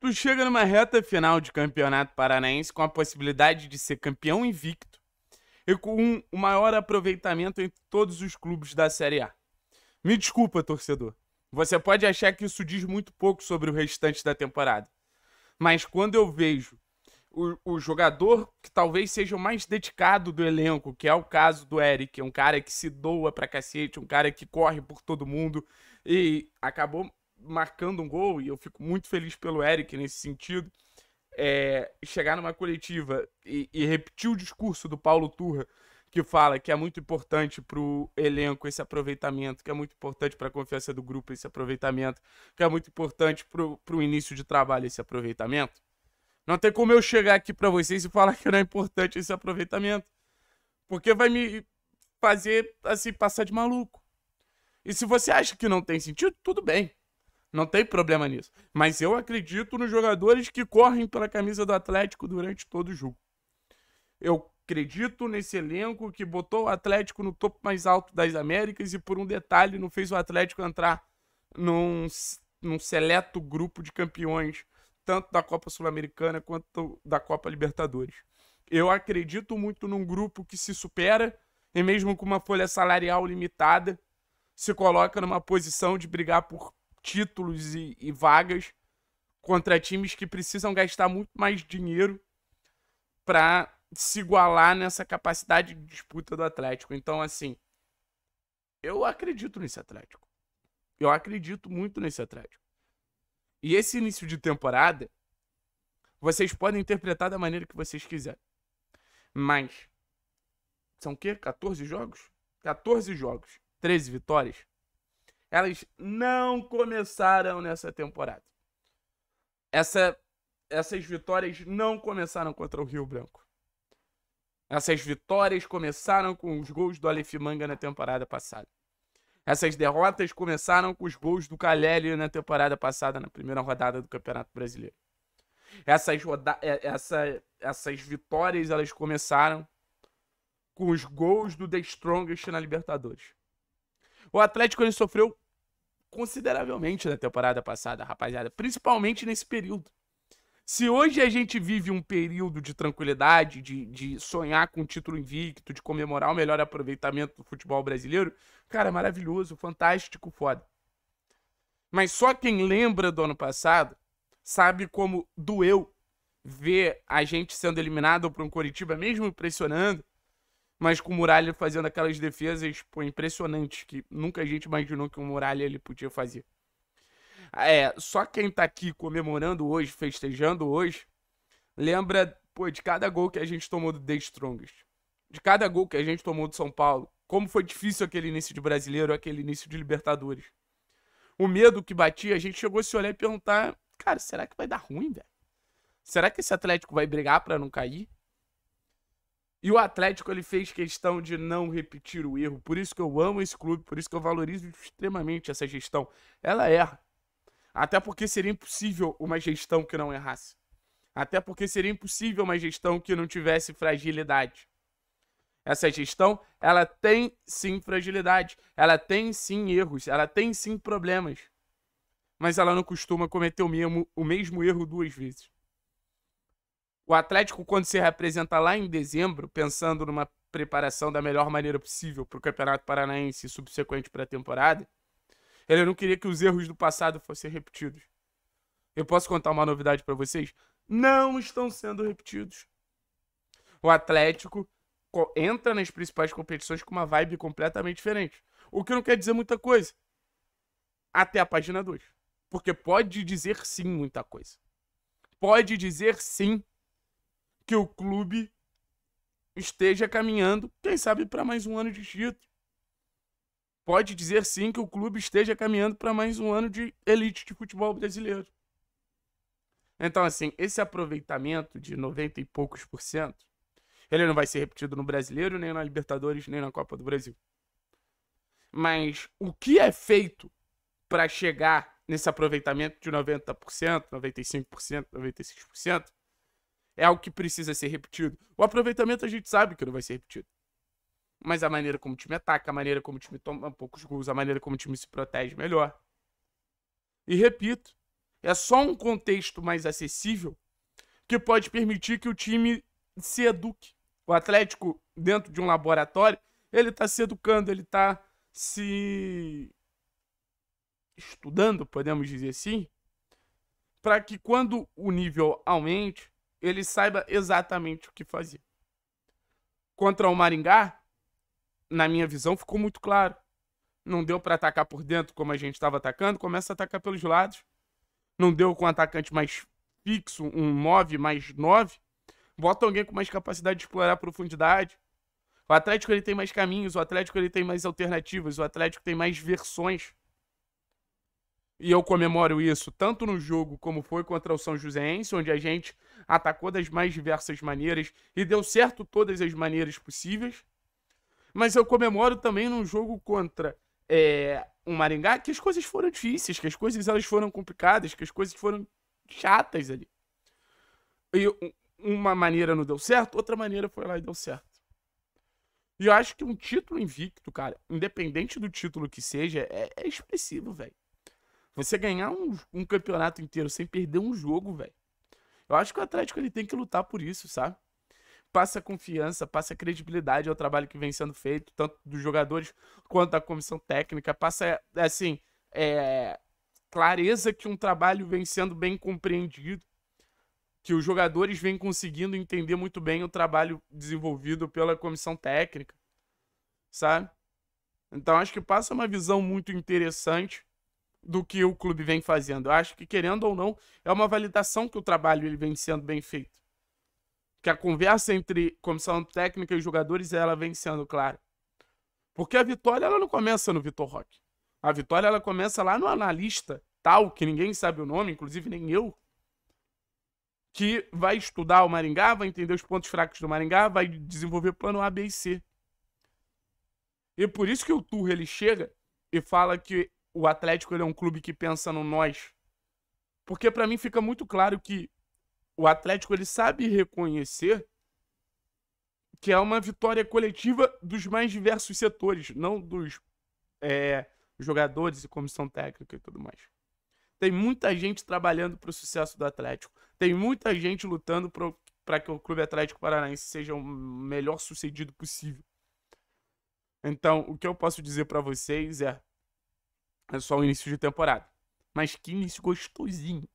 Tu chega numa reta final de campeonato paranaense com a possibilidade de ser campeão invicto e com um, o maior aproveitamento entre todos os clubes da Série A. Me desculpa, torcedor. Você pode achar que isso diz muito pouco sobre o restante da temporada. Mas quando eu vejo o, o jogador que talvez seja o mais dedicado do elenco, que é o caso do Eric, é um cara que se doa pra cacete, um cara que corre por todo mundo e acabou marcando um gol, e eu fico muito feliz pelo Eric nesse sentido, é, chegar numa coletiva e, e, repetir o discurso do Paulo Turra, que fala que é muito importante para o elenco esse aproveitamento, que é muito importante para a confiança do grupo esse aproveitamento, que é muito importante para o início de trabalho esse aproveitamento. Não tem como eu chegar aqui para vocês e falar que não é importante esse aproveitamento, porque vai me fazer assim passar de maluco. E se você acha que não tem sentido, tudo bem. Não tem problema nisso. Mas eu acredito nos jogadores que correm pela camisa do Atlético durante todo o jogo. Eu acredito nesse elenco que botou o Atlético no topo mais alto das Américas e, por um detalhe, não fez o Atlético entrar num, num seleto grupo de campeões, tanto da Copa Sul-Americana quanto da Copa Libertadores. Eu acredito muito num grupo que se supera e, mesmo com uma folha salarial limitada, se coloca numa posição de brigar por títulos e, e vagas contra times que precisam gastar muito mais dinheiro para se igualar nessa capacidade de disputa do Atlético. Então, assim, eu acredito nesse Atlético. Eu acredito muito nesse Atlético. E esse início de temporada, vocês podem interpretar da maneira que vocês quiserem. Mas são o quê? 14 jogos? 14 jogos, 13 vitórias elas não começaram nessa temporada. Essa, essas vitórias não começaram contra o Rio Branco. Essas vitórias começaram com os gols do Aleph Manga na temporada passada. Essas derrotas começaram com os gols do Calhélio na temporada passada, na primeira rodada do Campeonato Brasileiro. Essas, é, essa, essas vitórias elas começaram com os gols do The Strongest na Libertadores. O Atlético ele sofreu consideravelmente da temporada passada, rapaziada, principalmente nesse período. Se hoje a gente vive um período de tranquilidade, de, de sonhar com o título invicto, de comemorar o melhor aproveitamento do futebol brasileiro, cara, é maravilhoso, fantástico, foda. Mas só quem lembra do ano passado sabe como doeu ver a gente sendo eliminado por um Coritiba, mesmo impressionando, mas com o Muralha fazendo aquelas defesas pô, impressionantes que nunca a gente imaginou que o Muralha ele podia fazer. Ah, é, só quem tá aqui comemorando hoje, festejando hoje, lembra pô, de cada gol que a gente tomou do The Strongest. De cada gol que a gente tomou do São Paulo. Como foi difícil aquele início de brasileiro, aquele início de Libertadores. O medo que batia, a gente chegou a se olhar e perguntar: cara, será que vai dar ruim, velho? Será que esse Atlético vai brigar para não cair? E o Atlético ele fez questão de não repetir o erro. Por isso que eu amo esse clube, por isso que eu valorizo extremamente essa gestão. Ela erra. Até porque seria impossível uma gestão que não errasse. Até porque seria impossível uma gestão que não tivesse fragilidade. Essa gestão, ela tem sim fragilidade, ela tem sim erros, ela tem sim problemas. Mas ela não costuma cometer o mesmo, o mesmo erro duas vezes. O Atlético, quando se representa lá em dezembro, pensando numa preparação da melhor maneira possível para o Campeonato Paranaense e subsequente para a temporada, ele não queria que os erros do passado fossem repetidos. Eu posso contar uma novidade para vocês? Não estão sendo repetidos. O Atlético entra nas principais competições com uma vibe completamente diferente. O que não quer dizer muita coisa. Até a página 2. Porque pode dizer sim muita coisa. Pode dizer sim que o clube esteja caminhando, quem sabe, para mais um ano de título. Pode dizer sim que o clube esteja caminhando para mais um ano de elite de futebol brasileiro. Então, assim, esse aproveitamento de 90 e poucos por cento, ele não vai ser repetido no Brasileiro, nem na Libertadores, nem na Copa do Brasil. Mas o que é feito para chegar nesse aproveitamento de 90%, 95%, 96%, é algo que precisa ser repetido. O aproveitamento a gente sabe que não vai ser repetido. Mas a maneira como o time ataca, a maneira como o time toma poucos gols, a maneira como o time se protege melhor. E repito, é só um contexto mais acessível que pode permitir que o time se eduque. O Atlético, dentro de um laboratório, ele está se educando, ele está se estudando, podemos dizer assim, para que quando o nível aumente, ele saiba exatamente o que fazer. Contra o Maringá, na minha visão, ficou muito claro. Não deu para atacar por dentro como a gente estava atacando, começa a atacar pelos lados. Não deu com um atacante mais fixo, um 9 mais 9. Bota alguém com mais capacidade de explorar a profundidade. O Atlético ele tem mais caminhos, o Atlético ele tem mais alternativas, o Atlético tem mais versões e eu comemoro isso tanto no jogo como foi contra o São Joséense, onde a gente atacou das mais diversas maneiras e deu certo todas as maneiras possíveis. Mas eu comemoro também num jogo contra é, um Maringá que as coisas foram difíceis, que as coisas elas foram complicadas, que as coisas foram chatas ali. E uma maneira não deu certo, outra maneira foi lá e deu certo. E eu acho que um título invicto, cara, independente do título que seja, é, é expressivo, velho. Você ganhar um, um campeonato inteiro sem perder um jogo, velho. Eu acho que o Atlético ele tem que lutar por isso, sabe? Passa confiança, passa credibilidade ao trabalho que vem sendo feito, tanto dos jogadores quanto da comissão técnica. Passa, assim, é, clareza que um trabalho vem sendo bem compreendido, que os jogadores vêm conseguindo entender muito bem o trabalho desenvolvido pela comissão técnica, sabe? Então acho que passa uma visão muito interessante do que o clube vem fazendo. Eu acho que, querendo ou não, é uma validação que o trabalho ele vem sendo bem feito. Que a conversa entre comissão técnica e jogadores ela vem sendo clara. Porque a vitória ela não começa no Vitor Roque. A vitória ela começa lá no analista tal, que ninguém sabe o nome, inclusive nem eu, que vai estudar o Maringá, vai entender os pontos fracos do Maringá, vai desenvolver plano A, B e C. E por isso que o Turra ele chega e fala que o Atlético é um clube que pensa no nós. Porque para mim fica muito claro que o Atlético ele sabe reconhecer que é uma vitória coletiva dos mais diversos setores, não dos é, jogadores e comissão técnica e tudo mais. Tem muita gente trabalhando para o sucesso do Atlético. Tem muita gente lutando para que o Clube Atlético Paranaense seja o melhor sucedido possível. Então, o que eu posso dizer para vocês é: é só o início de temporada. Mas que início gostosinho.